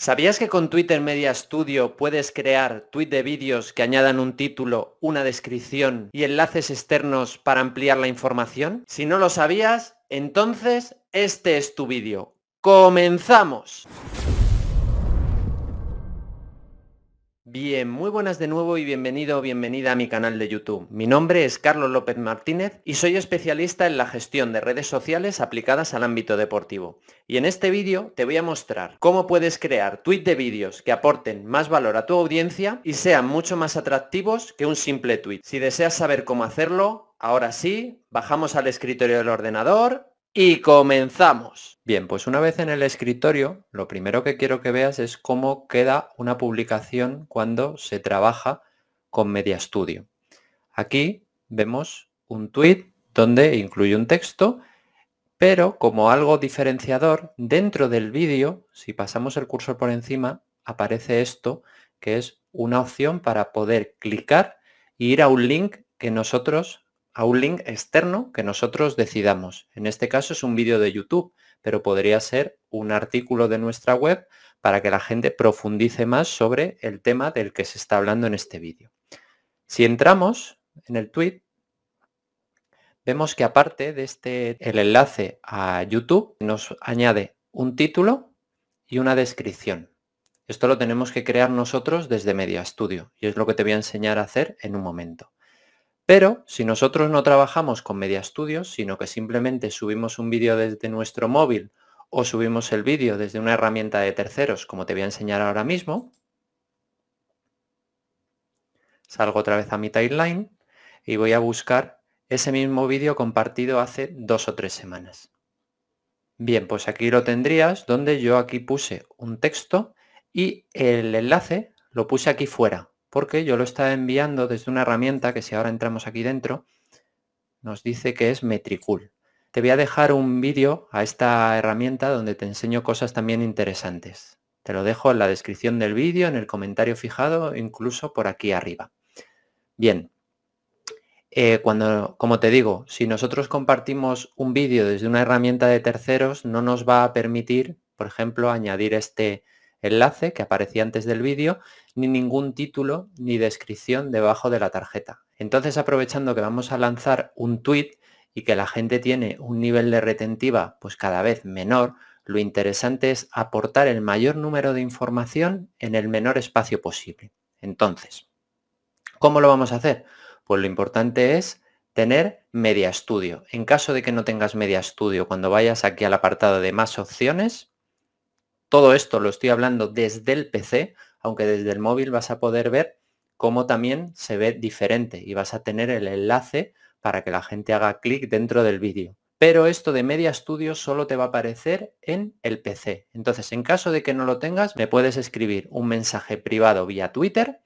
¿Sabías que con Twitter Media Studio puedes crear tweet de vídeos que añadan un título, una descripción y enlaces externos para ampliar la información? Si no lo sabías, entonces este es tu vídeo. ¡Comenzamos! Bien, muy buenas de nuevo y bienvenido o bienvenida a mi canal de YouTube. Mi nombre es Carlos López Martínez y soy especialista en la gestión de redes sociales aplicadas al ámbito deportivo. Y en este vídeo te voy a mostrar cómo puedes crear tweets de vídeos que aporten más valor a tu audiencia y sean mucho más atractivos que un simple tweet. Si deseas saber cómo hacerlo, ahora sí, bajamos al escritorio del ordenador y comenzamos. Bien, pues una vez en el escritorio, lo primero que quiero que veas es cómo queda una publicación cuando se trabaja con MediaStudio. Aquí vemos un tweet donde incluye un texto, pero como algo diferenciador, dentro del vídeo, si pasamos el cursor por encima, aparece esto, que es una opción para poder clicar y e ir a un link que nosotros a un link externo que nosotros decidamos. En este caso es un vídeo de YouTube, pero podría ser un artículo de nuestra web para que la gente profundice más sobre el tema del que se está hablando en este vídeo. Si entramos en el tweet, vemos que aparte de este el enlace a YouTube nos añade un título y una descripción. Esto lo tenemos que crear nosotros desde Media Studio y es lo que te voy a enseñar a hacer en un momento. Pero si nosotros no trabajamos con Media Studios, sino que simplemente subimos un vídeo desde nuestro móvil o subimos el vídeo desde una herramienta de terceros, como te voy a enseñar ahora mismo, salgo otra vez a mi timeline y voy a buscar ese mismo vídeo compartido hace dos o tres semanas. Bien, pues aquí lo tendrías, donde yo aquí puse un texto y el enlace lo puse aquí fuera, porque yo lo estaba enviando desde una herramienta que si ahora entramos aquí dentro, nos dice que es Metricool. Te voy a dejar un vídeo a esta herramienta donde te enseño cosas también interesantes. Te lo dejo en la descripción del vídeo, en el comentario fijado, incluso por aquí arriba. Bien, eh, cuando, como te digo, si nosotros compartimos un vídeo desde una herramienta de terceros, no nos va a permitir, por ejemplo, añadir este, enlace que aparecía antes del vídeo, ni ningún título ni descripción debajo de la tarjeta. Entonces, aprovechando que vamos a lanzar un tweet y que la gente tiene un nivel de retentiva pues cada vez menor, lo interesante es aportar el mayor número de información en el menor espacio posible. Entonces, ¿cómo lo vamos a hacer? Pues lo importante es tener media estudio. En caso de que no tengas media estudio, cuando vayas aquí al apartado de más opciones, todo esto lo estoy hablando desde el PC, aunque desde el móvil vas a poder ver cómo también se ve diferente y vas a tener el enlace para que la gente haga clic dentro del vídeo. Pero esto de Media Studio solo te va a aparecer en el PC. Entonces, en caso de que no lo tengas, me puedes escribir un mensaje privado vía Twitter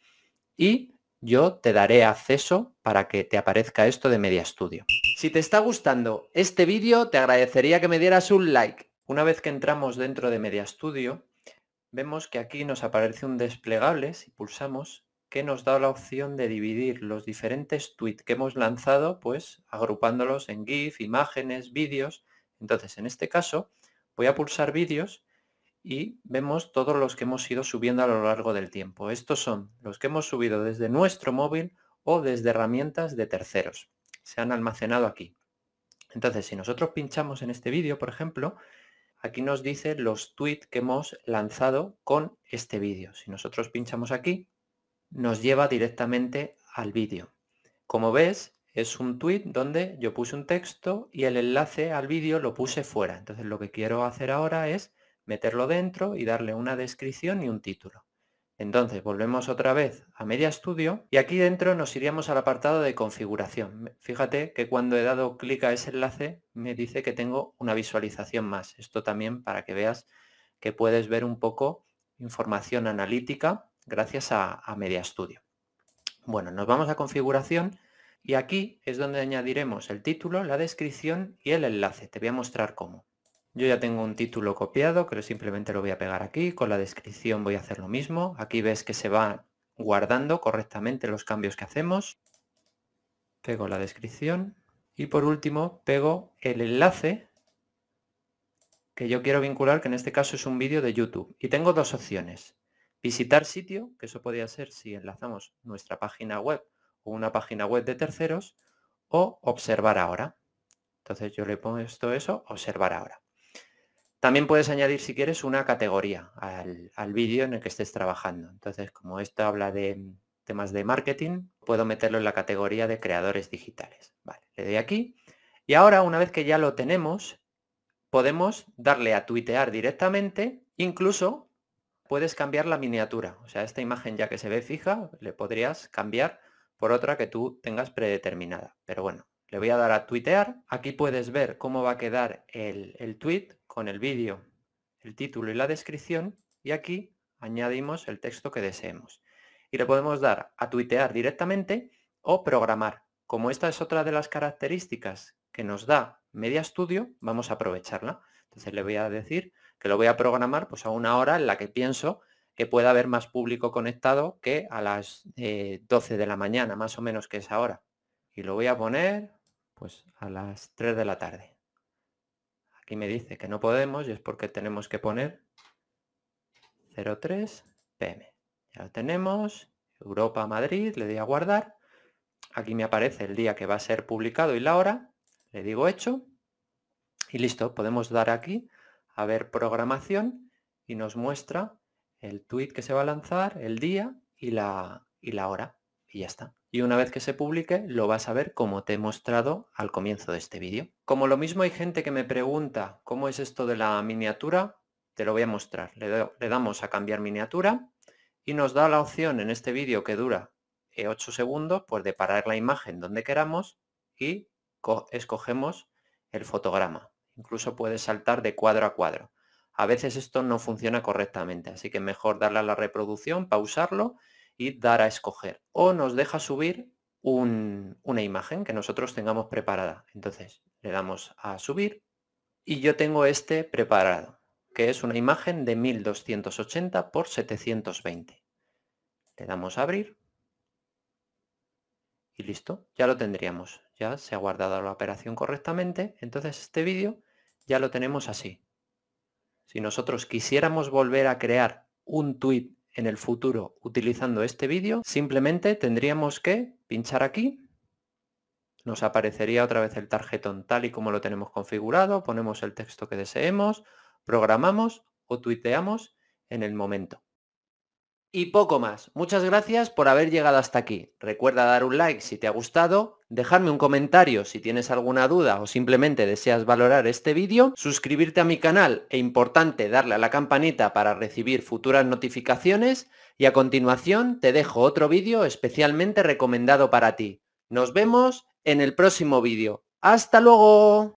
y yo te daré acceso para que te aparezca esto de Media Studio. Si te está gustando este vídeo, te agradecería que me dieras un like una vez que entramos dentro de Media MediaStudio, vemos que aquí nos aparece un desplegable, si pulsamos, que nos da la opción de dividir los diferentes tweets que hemos lanzado, pues agrupándolos en GIF, imágenes, vídeos. Entonces, en este caso, voy a pulsar vídeos y vemos todos los que hemos ido subiendo a lo largo del tiempo. Estos son los que hemos subido desde nuestro móvil o desde herramientas de terceros. Se han almacenado aquí. Entonces, si nosotros pinchamos en este vídeo, por ejemplo, aquí nos dice los tweets que hemos lanzado con este vídeo. Si nosotros pinchamos aquí, nos lleva directamente al vídeo. Como ves, es un tweet donde yo puse un texto y el enlace al vídeo lo puse fuera. Entonces lo que quiero hacer ahora es meterlo dentro y darle una descripción y un título. Entonces volvemos otra vez a media Studio y aquí dentro nos iríamos al apartado de configuración. Fíjate que cuando he dado clic a ese enlace me dice que tengo una visualización más. Esto también para que veas que puedes ver un poco información analítica gracias a, media Studio. Bueno, nos vamos a configuración y aquí es donde añadiremos el título, la descripción y el enlace. Te voy a mostrar cómo. Yo ya tengo un título copiado, pero simplemente lo voy a pegar aquí. Con la descripción voy a hacer lo mismo. Aquí ves que se van guardando correctamente los cambios que hacemos. Pego la descripción. Y por último, pego el enlace que yo quiero vincular, que en este caso es un vídeo de YouTube. Y tengo dos opciones. Visitar sitio, que eso podría ser si enlazamos nuestra página web o una página web de terceros, o observar ahora. Entonces yo le pongo esto eso, observar ahora. También puedes añadir, si quieres, una categoría al, vídeo en el que estés trabajando. Entonces, como esto habla de mm, temas de marketing, puedo meterlo en la categoría de creadores digitales. Vale, le doy aquí. Y ahora, una vez que ya lo tenemos, podemos darle a tuitear directamente. Incluso puedes cambiar la miniatura. O sea, esta imagen ya que se ve fija, le podrías cambiar por otra que tú tengas predeterminada. Pero bueno, le voy a dar a tuitear. Aquí puedes ver cómo va a quedar el, el tweet con el vídeo, el título y la descripción y aquí añadimos el texto que deseemos. Y le podemos dar a tuitear directamente o programar. Como esta es otra de las características que nos da Media Studio, vamos a aprovecharla. Entonces le voy a decir que lo voy a programar pues, a una hora en la que pienso que pueda haber más público conectado que a las 12 eh, de la mañana, más o menos que es ahora. Y lo voy a poner pues a las 3 de la tarde y me dice que no podemos y es porque tenemos que poner 03 pm. Ya lo tenemos, Europa, Madrid, le doy a guardar. Aquí me aparece el día que va a ser publicado y la hora, le digo hecho y listo, podemos dar aquí a ver programación y nos muestra el tweet que se va a lanzar, el día y la, y la hora y ya está y una vez que se publique lo vas a ver como te he mostrado al comienzo de este vídeo. Como lo mismo hay gente que me pregunta cómo es esto de la miniatura, te lo voy a mostrar. Le, damos a cambiar miniatura y nos da la opción en este vídeo que dura 8 eh, segundos pues de parar la imagen donde queramos y escogemos el fotograma. Incluso puedes saltar de cuadro a cuadro. A veces esto no funciona correctamente, así que mejor darle a la reproducción, pausarlo y dar a escoger. O nos deja subir una imagen que nosotros tengamos preparada. Entonces le damos a subir y yo tengo este preparado, que es una imagen de 1280 por 720. Le damos a abrir y listo, ya lo tendríamos. Ya se ha guardado la operación correctamente. Entonces este vídeo ya lo tenemos así. Si nosotros quisiéramos volver a crear un tweet en el futuro utilizando este vídeo, simplemente tendríamos que pinchar aquí nos aparecería otra vez el tarjetón tal y como lo tenemos configurado, ponemos el texto que deseemos, programamos o tuiteamos en el momento. Y poco más. Muchas gracias por haber llegado hasta aquí. Recuerda dar un like si te ha gustado, dejarme un comentario si tienes alguna duda o simplemente deseas valorar este vídeo, suscribirte a mi canal e importante darle a la campanita para recibir futuras notificaciones y a continuación te dejo otro vídeo especialmente recomendado para ti. Nos vemos en el próximo vídeo. ¡Hasta luego!